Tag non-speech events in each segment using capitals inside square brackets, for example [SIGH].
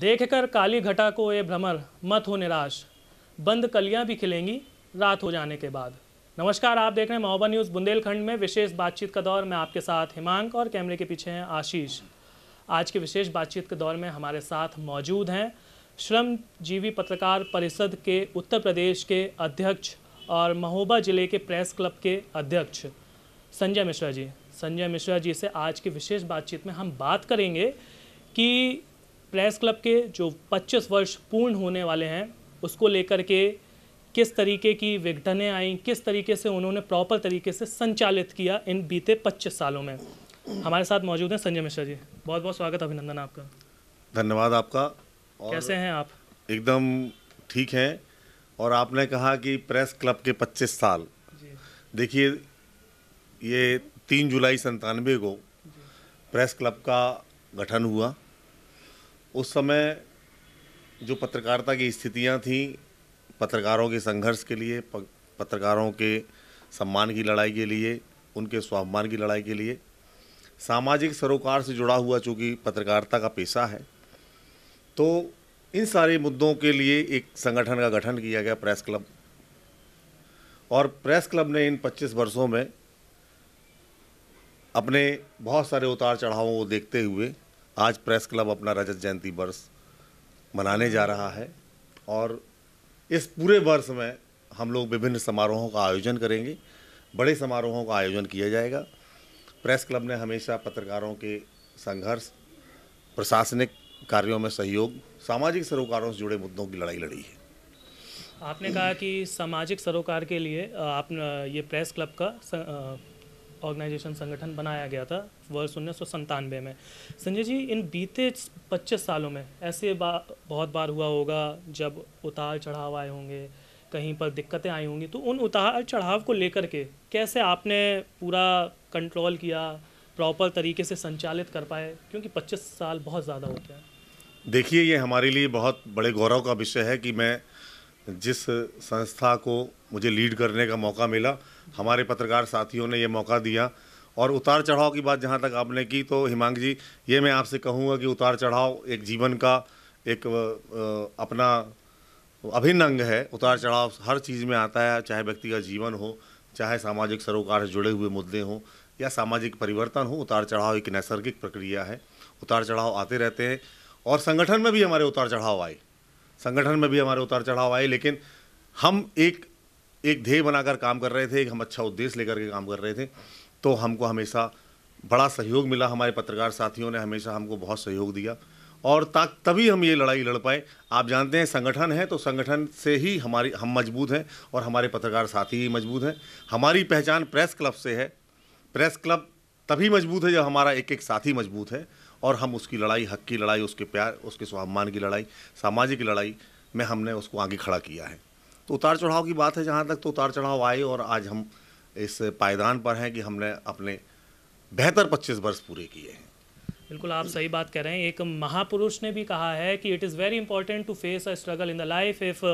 देख कर काली घटा को ये भ्रमर मत हो निराश बंद कलियां भी खिलेंगी रात हो जाने के बाद नमस्कार आप देख रहे हैं महोबा न्यूज़ बुंदेलखंड में विशेष बातचीत का दौर मैं आपके साथ हिमांक और कैमरे के पीछे हैं आशीष आज के विशेष बातचीत के दौर में हमारे साथ मौजूद हैं श्रमजीवी पत्रकार परिषद के उत्तर प्रदेश के अध्यक्ष और महोबा जिले के प्रेस क्लब के अध्यक्ष संजय मिश्रा जी संजय मिश्रा जी से आज की विशेष बातचीत में हम बात करेंगे कि प्रेस क्लब के जो 25 वर्ष पूर्ण होने वाले हैं उसको लेकर के किस तरीके की विघटनें आई किस तरीके से उन्होंने प्रॉपर तरीके से संचालित किया इन बीते 25 सालों में हमारे साथ मौजूद हैं संजय मिश्रा जी बहुत बहुत स्वागत अभिनंदन आपका धन्यवाद आपका और कैसे हैं आप एकदम ठीक हैं और आपने कहा कि प्रेस क्लब के पच्चीस साल देखिए ये तीन जुलाई संतानवे को प्रेस क्लब का गठन हुआ उस समय जो पत्रकारिता की स्थितियां थीं पत्रकारों के संघर्ष के लिए पत्रकारों के सम्मान की लड़ाई के लिए उनके स्वाभिमान की लड़ाई के लिए सामाजिक सरोकार से जुड़ा हुआ चूँकि पत्रकारिता का पेशा है तो इन सारे मुद्दों के लिए एक संगठन का गठन किया गया प्रेस क्लब और प्रेस क्लब ने इन 25 वर्षों में अपने बहुत सारे उतार चढ़ावों को देखते हुए आज प्रेस क्लब अपना रजत जयंती वर्ष मनाने जा रहा है और इस पूरे वर्ष में हम लोग विभिन्न समारोहों का आयोजन करेंगे बड़े समारोहों का आयोजन किया जाएगा प्रेस क्लब ने हमेशा पत्रकारों के संघर्ष प्रशासनिक कार्यों में सहयोग सामाजिक सरोकारों से जुड़े मुद्दों की लड़ाई लड़ी है आपने कहा कि सामाजिक सरोकार के लिए आप ये प्रेस क्लब का ऑर्गेनाइजेशन संगठन बनाया गया था वर्ष उन्नीस में संजय जी इन बीते 25 सालों में ऐसे बा, बहुत बार हुआ होगा जब उतार चढ़ाव आए होंगे कहीं पर दिक्कतें आई होंगी तो उन उतार चढ़ाव को लेकर के कैसे आपने पूरा कंट्रोल किया प्रॉपर तरीके से संचालित कर पाए क्योंकि 25 साल बहुत ज़्यादा होते हैं देखिए ये हमारे लिए बहुत बड़े गौरव का विषय है कि मैं जिस संस्था को मुझे लीड करने का मौका मिला हमारे पत्रकार साथियों ने ये मौका दिया और उतार चढ़ाव की बात जहाँ तक आपने की तो हिमांग जी ये मैं आपसे कहूँगा कि उतार चढ़ाव एक जीवन का एक अपना अभिन्न अंग है उतार चढ़ाव हर चीज़ में आता है चाहे व्यक्ति का जीवन हो चाहे सामाजिक सरोकार से जुड़े हुए मुद्दे हों या सामाजिक परिवर्तन हो उतार चढ़ाव एक नैसर्गिक प्रक्रिया है उतार चढ़ाव आते रहते हैं और संगठन में भी हमारे उतार चढ़ाव आए संगठन में भी हमारे उतार चढ़ाव आए लेकिन हम एक एक ध्येय बनाकर काम कर रहे थे एक हम अच्छा उद्देश्य लेकर के काम कर रहे थे तो हमको हमेशा बड़ा सहयोग मिला हमारे पत्रकार साथियों ने हमेशा हमको बहुत सहयोग दिया और ताक तभी हम ये लड़ाई लड़ पाए आप जानते हैं संगठन है तो संगठन से ही हमारी हम मजबूत हैं और हमारे पत्रकार साथी ही मजबूत हैं हमारी पहचान प्रेस क्लब से है प्रेस क्लब तभी मजबूत है जब हमारा एक एक साथी मजबूत है और हम उसकी लड़ाई हक की लड़ाई उसके प्यार उसके स्वाभिमान की लड़ाई सामाजिक लड़ाई में हमने उसको आगे खड़ा किया है तो उतार चढ़ाव की बात है जहाँ तक तो उतार चढ़ाव आए और आज हम इस पायदान पर हैं कि हमने अपने बेहतर 25 वर्ष पूरे किए हैं बिल्कुल आप सही बात कह रहे हैं एक महापुरुष ने भी कहा है कि it is very important to face a struggle in the life if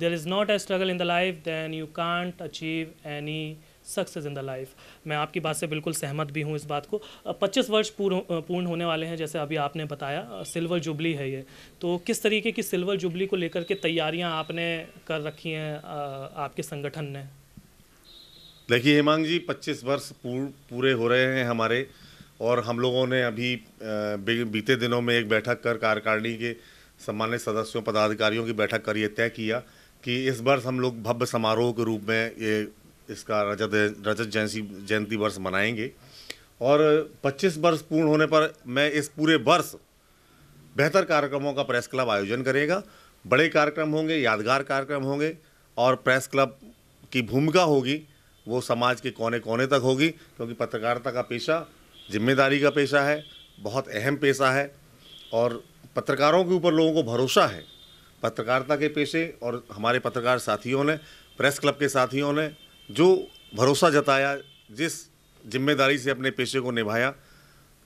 there is not a struggle in the life then you can't achieve any success in the life मैं आपकी बात से बिल्कुल सहमत भी हूँ इस बात को पच्चीस वर्ष पूर्ण पूर्ण होने वाले हैं जैसे अभी आपने बताया सिल्वर जुबली है ये तो किस तरीके की सिल्वर जुबली को लेकर के तैयारियाँ आपने कर रखी हैं आपके संगठन ने देखिए हेमांग जी 25 वर्ष पूर, पूरे हो रहे हैं हमारे और हम लोगों ने अभी बीते दिनों में एक बैठक कर कार्यकारिणी के सम्मानित सदस्यों पदाधिकारियों की बैठक कर ये तय किया कि इस वर्ष हम लोग भव्य समारोह के रूप में ये इसका रजत रजत जयंती जयंती वर्ष मनाएंगे और 25 वर्ष पूर्ण होने पर मैं इस पूरे वर्ष बेहतर कार्यक्रमों का प्रेस क्लब आयोजन करेगा बड़े कार्यक्रम होंगे यादगार कार्यक्रम होंगे और प्रेस क्लब की भूमिका होगी वो समाज के कोने कोने तक होगी क्योंकि पत्रकारिता का पेशा जिम्मेदारी का पेशा है बहुत अहम पेशा है और पत्रकारों के ऊपर लोगों को भरोसा है पत्रकारिता के पेशे और हमारे पत्रकार साथियों ने प्रेस क्लब के साथियों ने जो भरोसा जताया जिस जिम्मेदारी से अपने पेशे को निभाया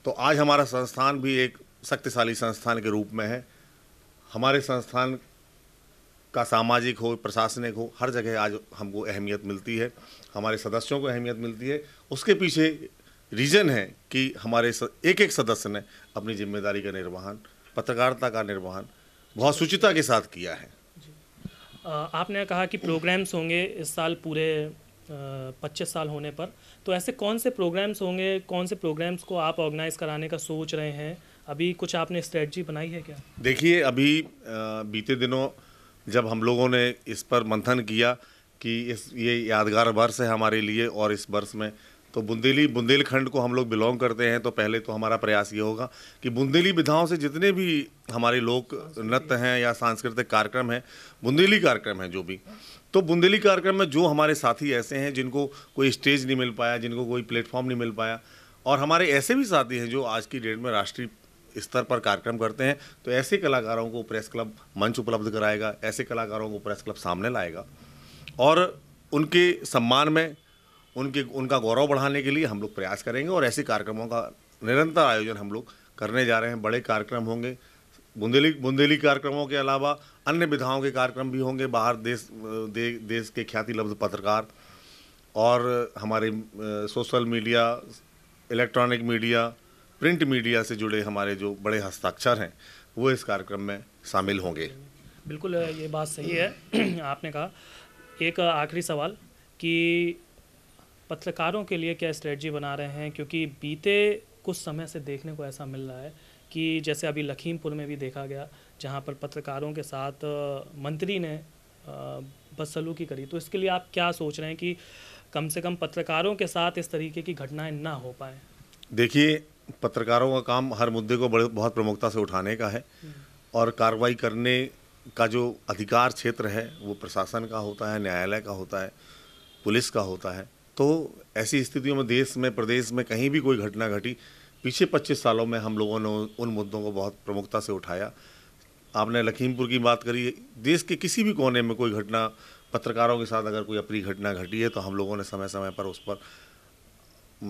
तो आज हमारा संस्थान भी एक शक्तिशाली संस्थान के रूप में है हमारे संस्थान का सामाजिक हो प्रशासनिक हो हर जगह आज हमको अहमियत मिलती है हमारे सदस्यों को अहमियत मिलती है उसके पीछे रीज़न है कि हमारे एक एक सदस्य ने अपनी जिम्मेदारी का निर्वहन पत्रकारिता का निर्वहन बहुत सुचिता के साथ किया है आपने कहा कि प्रोग्राम्स होंगे इस साल पूरे पच्चीस साल होने पर तो ऐसे कौन से प्रोग्राम्स होंगे कौन से प्रोग्राम्स को आप ऑर्गेनाइज़ कराने का सोच रहे हैं अभी कुछ आपने स्ट्रेटजी बनाई है क्या देखिए अभी बीते दिनों जब हम लोगों ने इस पर मंथन किया कि इस ये यादगार वर्ष है हमारे लिए और इस वर्ष में तो बुंदेली बुंदेलखंड को हम लोग बिलोंग करते हैं तो पहले तो हमारा प्रयास ये होगा कि बुंदेली विधाओं से जितने भी हमारे लोक नृत्य हैं या सांस्कृतिक कार्यक्रम हैं बुंदेली कार्यक्रम हैं जो भी तो बुंदेली कार्यक्रम में जो हमारे साथी ऐसे हैं जिनको कोई स्टेज नहीं मिल पाया जिनको कोई प्लेटफॉर्म नहीं मिल पाया और हमारे ऐसे भी साथी हैं जो आज की डेट में राष्ट्रीय स्तर पर कार्यक्रम करते हैं तो ऐसे कलाकारों को प्रेस क्लब मंच उपलब्ध कराएगा ऐसे कलाकारों को प्रेस क्लब सामने लाएगा और उनके सम्मान में उनके उनका गौरव बढ़ाने के लिए हम लोग प्रयास करेंगे और ऐसे कार्यक्रमों का निरंतर आयोजन हम लोग करने जा रहे हैं बड़े कार्यक्रम होंगे बुंदेली बुंदेली कार्यक्रमों के अलावा अन्य विधाओं के कार्यक्रम भी होंगे बाहर देश दे, देश के ख्याति लफ्ज़ पत्रकार और हमारे social media electronic media print media से जुड़े हमारे जो बड़े हस्ताक्षर हैं वो इस कार्यक्रम में शामिल होंगे बिल्कुल ये बात सही है [CLEARS THROAT] आपने कहा एक आखिरी सवाल कि पत्रकारों के लिए क्या स्ट्रेटजी बना रहे हैं क्योंकि बीते कुछ समय से देखने को ऐसा मिल रहा है कि जैसे अभी लखीमपुर में भी देखा गया जहाँ पर पत्रकारों के साथ मंत्री ने बदसलूकी करी तो इसके लिए आप क्या सोच रहे हैं कि कम से कम पत्रकारों के साथ इस तरीके की घटनाएं ना हो पाए देखिए पत्रकारों का काम हर मुद्दे को बड़े बहुत प्रमुखता से उठाने का है हम्म। और कार्रवाई करने का जो अधिकार क्षेत्र है वो प्रशासन का होता है न्यायालय का होता है पुलिस का होता है तो ऐसी स्थितियों में देश में प्रदेश में कहीं भी कोई घटना घटी पिछले 25 सालों में हम लोगों ने उन मुद्दों को बहुत प्रमुखता से उठाया आपने लखीमपुर की बात करी देश के किसी भी कोने में कोई घटना पत्रकारों के साथ अगर कोई अपनी घटना घटी है तो हम लोगों ने समय समय पर उस पर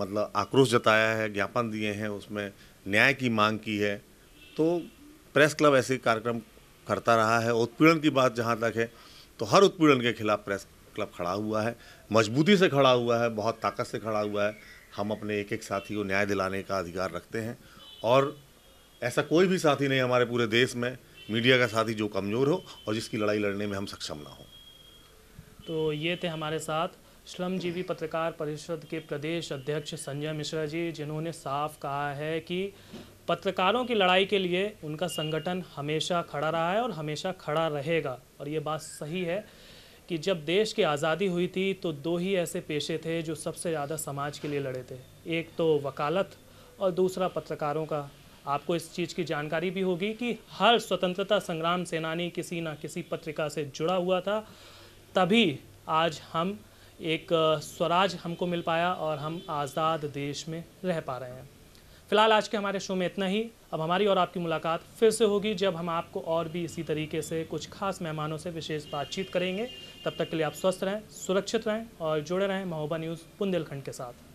मतलब आक्रोश जताया है ज्ञापन दिए हैं उसमें न्याय की मांग की है तो प्रेस क्लब ऐसे कार्यक्रम करता रहा है उत्पीड़न की बात जहाँ तक है तो हर उत्पीड़न के खिलाफ प्रेस क्लब खड़ा हुआ है मजबूती से खड़ा हुआ है बहुत ताकत से खड़ा हुआ है हम अपने एक एक साथी को न्याय दिलाने का अधिकार रखते हैं और ऐसा कोई भी साथी नहीं हमारे पूरे देश में मीडिया का साथी जो कमज़ोर हो और जिसकी लड़ाई लड़ने में हम सक्षम ना हो तो ये थे हमारे साथ श्रमजीवी पत्रकार परिषद के प्रदेश अध्यक्ष संजय मिश्रा जी जिन्होंने साफ कहा है कि पत्रकारों की लड़ाई के लिए उनका संगठन हमेशा खड़ा रहा है और हमेशा खड़ा रहेगा और ये बात सही है कि जब देश की आज़ादी हुई थी तो दो ही ऐसे पेशे थे जो सबसे ज़्यादा समाज के लिए लड़े थे एक तो वकालत और दूसरा पत्रकारों का आपको इस चीज़ की जानकारी भी होगी कि हर स्वतंत्रता संग्राम सेनानी किसी ना किसी पत्रिका से जुड़ा हुआ था तभी आज हम एक स्वराज हमको मिल पाया और हम आज़ाद देश में रह पा रहे हैं फिलहाल आज के हमारे शो में इतना ही अब हमारी और आपकी मुलाकात फिर से होगी जब हम आपको और भी इसी तरीके से कुछ खास मेहमानों से विशेष बातचीत करेंगे तब तक के लिए आप स्वस्थ रहें सुरक्षित रहें और जुड़े रहें महोबा न्यूज़ बुंदेलखंड के साथ